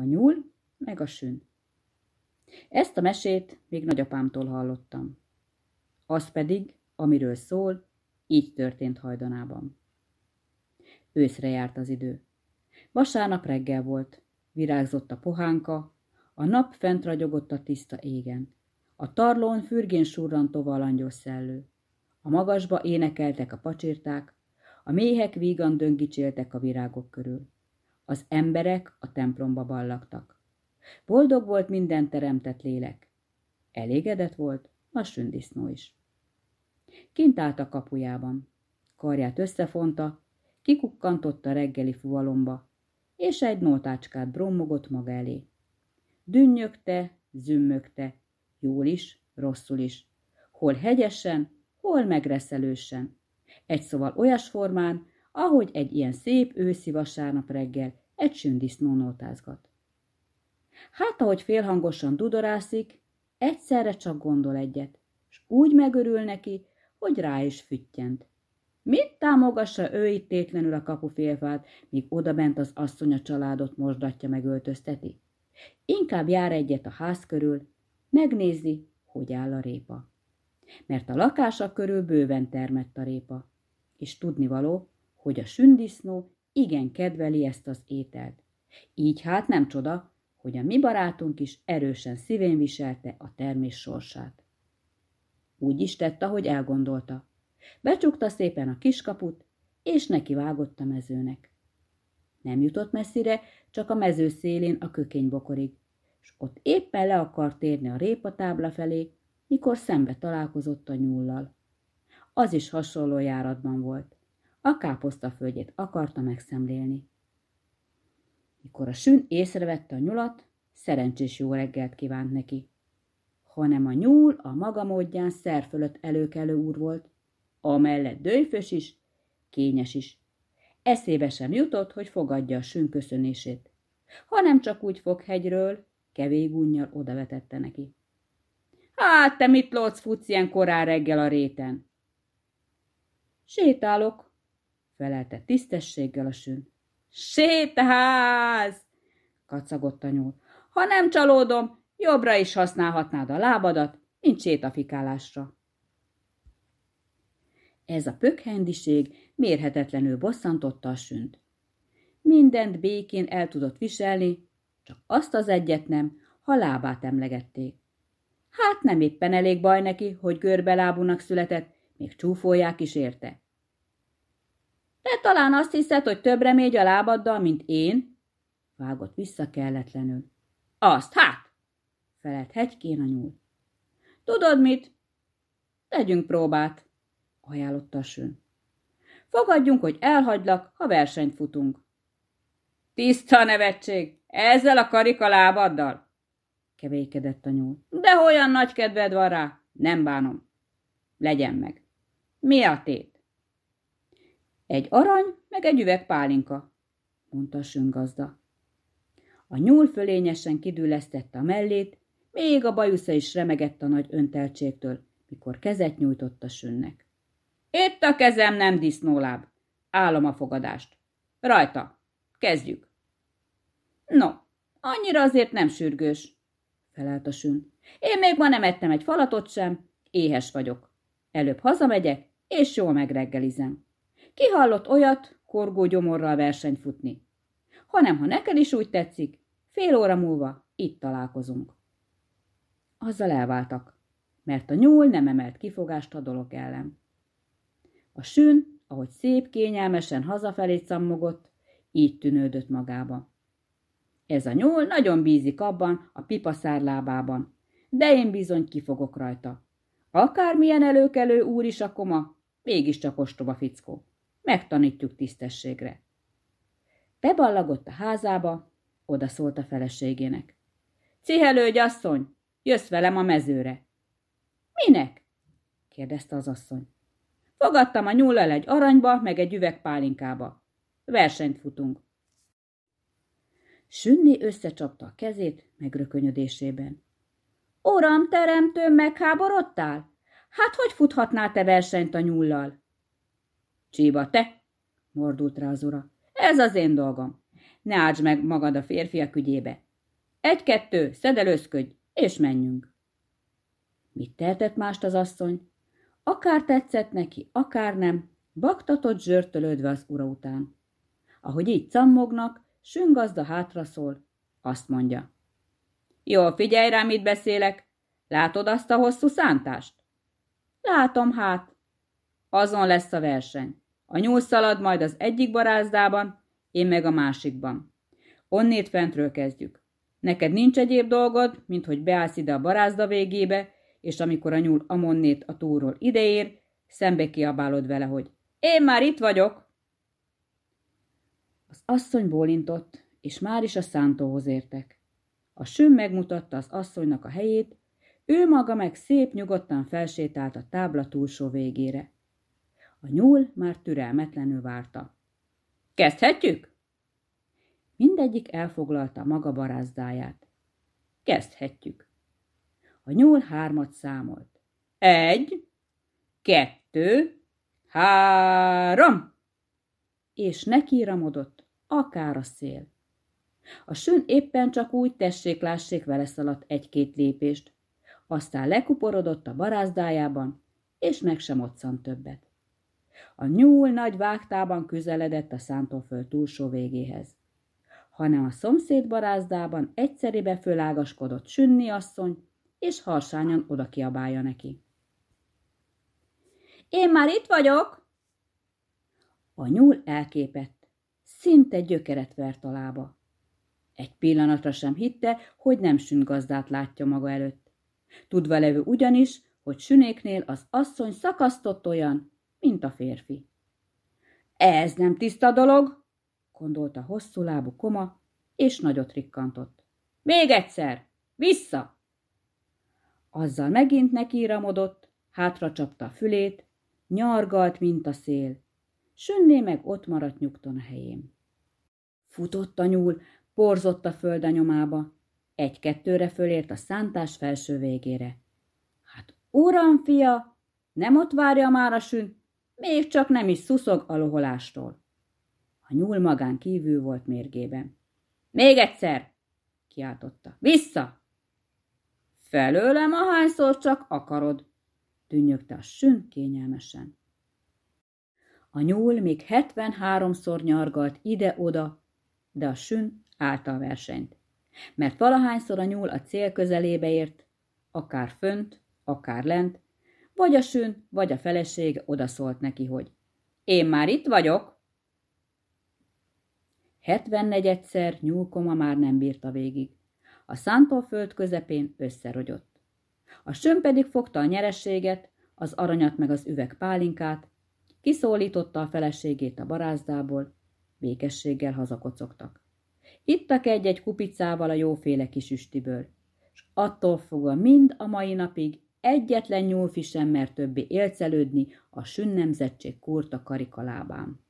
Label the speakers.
Speaker 1: a nyúl meg a sün. Ezt a mesét még nagyapámtól hallottam. Az pedig, amiről szól, így történt hajdanában. Őszre járt az idő. Vasárnap reggel volt, virágzott a pohánka, a nap fent ragyogott a tiszta égen. A tarlón fürgén surrantó valangyos szellő. A magasba énekeltek a pacsirták, a méhek vígan döngicséltek a virágok körül. Az emberek a templomba ballaktak. Boldog volt minden teremtett lélek. Elégedett volt a sündisznó is. Kint állt a kapujában. Karját összefonta, kikukkantott a reggeli fuvalomba, és egy nótácskát brommogott maga elé. Dünnyögte, zümmögte, jól is, rosszul is, hol hegyesen, hol megreszelősen. Egy szóval olyas formán, ahogy egy ilyen szép őszi vasárnap reggel egy sündisznó nótázgat. Hát, ahogy félhangosan dudorászik, egyszerre csak gondol egyet, és úgy megörül neki, hogy rá is füttyent. Mit támogassa ő itt tétlenül a félfát, míg odabent az asszony a családot mosdatja megöltözteti? Inkább jár egyet a ház körül, megnézi, hogy áll a répa. Mert a lakása körül bőven termett a répa, és tudnivaló, hogy a sündisznó igen kedveli ezt az ételt. Így hát nem csoda, hogy a mi barátunk is erősen szívén viselte a termés sorsát. Úgy is tett, ahogy elgondolta. Becsukta szépen a kiskaput, és vágott a mezőnek. Nem jutott messzire, csak a mező szélén a bokorig, és ott éppen le akart térni a répatábla felé, mikor szembe találkozott a nyúllal. Az is hasonló járatban volt. A káposztaföldjét akarta megszemlélni. Mikor a sün észrevette a nyulat, szerencsés jó reggelt kívánt neki. Hanem a nyúl a maga módján szer fölött előkelő úr volt, amellett dőfös is, kényes is. Eszébe sem jutott, hogy fogadja a sün köszönését, hanem csak úgy fog hegyről, kevés gunnyal odavetette neki. Hát te mit lódsz futsz ilyen korán reggel a réten? Sétálok, felelte tisztességgel a sün. Sétaház! kacagott a nyúl. Ha nem csalódom, jobbra is használhatnád a lábadat, mint sétafikálásra. Ez a pökhendiség mérhetetlenül bosszantotta a sünt. Mindent békén el tudott viselni, csak azt az egyet nem, ha lábát emlegették. Hát nem éppen elég baj neki, hogy görbelábúnak született, még csúfolják is érte. Te talán azt hiszed, hogy többre mégy a lábaddal, mint én? Vágott vissza kelletlenül. Azt, hát! Felett hegykén a nyúl. Tudod mit? Tegyünk próbát, ajánlott a sűn. Fogadjunk, hogy elhagylak, ha versenyt futunk. Tiszta nevetség! Ezzel a karika lábaddal? Kevékedett a nyúl. De olyan nagy kedved van rá! Nem bánom. Legyen meg. Mi a tét? Egy arany, meg egy üveg pálinka, mondta a süngazda. A nyúl fölényesen kidülesztette a mellét, még a bajusza is remegett a nagy önteltségtől, mikor kezet nyújtott a sünnek. Itt a kezem nem disznóláb. Állom a fogadást. Rajta. Kezdjük. No, annyira azért nem sürgős, felelt a sün. Én még ma nem ettem egy falatot sem, éhes vagyok. Előbb hazamegyek, és jól megreggelizem. Ki hallott olyat korgó gyomorral versenyt futni? Hanem ha neked is úgy tetszik, fél óra múlva itt találkozunk. Azzal elváltak, mert a nyúl nem emelt kifogást a dolog ellen. A sűn, ahogy szép kényelmesen hazafelé szammogott, így tűnődött magába. Ez a nyúl nagyon bízik abban a pipaszár lábában, de én bizony kifogok rajta. Akármilyen előkelő úr is a koma, mégiscsak ostoba fickó megtanítjuk tisztességre. Beballagott a házába, oda szólt a feleségének. Cihelődj, asszony, jössz velem a mezőre. Minek? kérdezte az asszony. Fogadtam a nyúllal egy aranyba, meg egy üveg pálinkába. Versenyt futunk. Sünni összecsapta a kezét megrökönyödésében. Uram, teremtőm, megháborodtál? Hát hogy futhatnál te versenyt a nyullal? Csíba, te! mordult rá az ura. Ez az én dolgom. Ne áldsd meg magad a férfiak ügyébe. Egy-kettő, szedelőzködj, és menjünk. Mit tehetett mást az asszony? Akár tetszett neki, akár nem, baktatott zsörtölődve az ura után. Ahogy így cammognak, süngazda hátra szól, azt mondja. Jó figyelj rám, mit beszélek. Látod azt a hosszú szántást? Látom hát. Azon lesz a verseny. A nyúl szalad majd az egyik barázdában, én meg a másikban. Onnét fentről kezdjük. Neked nincs egyéb dolgod, mint hogy beállsz ide a barázda végébe, és amikor a nyúl amonnét a túról ideér, szembe kiabálod vele, hogy én már itt vagyok. Az asszony bólintott, és már is a szántóhoz értek. A sűn megmutatta az asszonynak a helyét, ő maga meg szép nyugodtan felsétált a tábla túlsó végére. A nyúl már türelmetlenül várta. Kezdhetjük? Mindegyik elfoglalta maga barázdáját. Kezdhetjük. A nyúl hármat számolt. Egy, kettő, három! És neki ramodott, akár a szél. A sön éppen csak úgy tessék-lássék vele szaladt egy-két lépést, aztán lekuporodott a barázdájában, és meg sem otszan többet. A nyúl nagy vágtában közeledett a szántóföld túlsó végéhez hanem a szomszéd barázdában egyszerébe fölágaskodott Sünni asszony, és harsányan oda kiabálja neki. Én már itt vagyok! A nyúl elképett, szinte gyökeret vert a lába. Egy pillanatra sem hitte, hogy nem sün gazdát látja maga előtt. Tudva levő ugyanis, hogy sünéknél az asszony szakasztott olyan, mint a férfi. Ez nem tiszta dolog, gondolta hosszú lábú koma, és nagyot rikkantott. Még egyszer! Vissza! Azzal megint nekiramodott, hátra csapta a fülét, nyargalt, mint a szél. Sünné meg ott maradt nyugton a helyén. Futott a nyúl, porzott a föld a nyomába. Egy-kettőre fölért a szántás felső végére. Hát uram, fia, nem ott várja már a sünt, még csak nem is szuszog a loholástól. A nyúl magán kívül volt mérgében. Még egyszer! kiáltotta. Vissza! Felőlem, ahányszor csak akarod, dünnyögte a sün kényelmesen. A nyúl még 73-szor nyargalt ide-oda, de a sün állta a versenyt. Mert valahányszor a nyúl a cél közelébe ért, akár fönt, akár lent, vagy a sűn, vagy a feleség odaszólt neki, hogy én már itt vagyok. 74-szer nyúlkoma már nem bírta végig. A szántó föld közepén összerogyott. A sön pedig fogta a nyerességet, az aranyat meg az üveg pálinkát, kiszólította a feleségét a barázdából, békességgel hazakocogtak. Ittak egy-egy kupicával a jóféle kis üstiből, s attól fogva mind a mai napig Egyetlen nyúlfi sem mert többé élcelődni a sünnemzetség kurta karikalábán.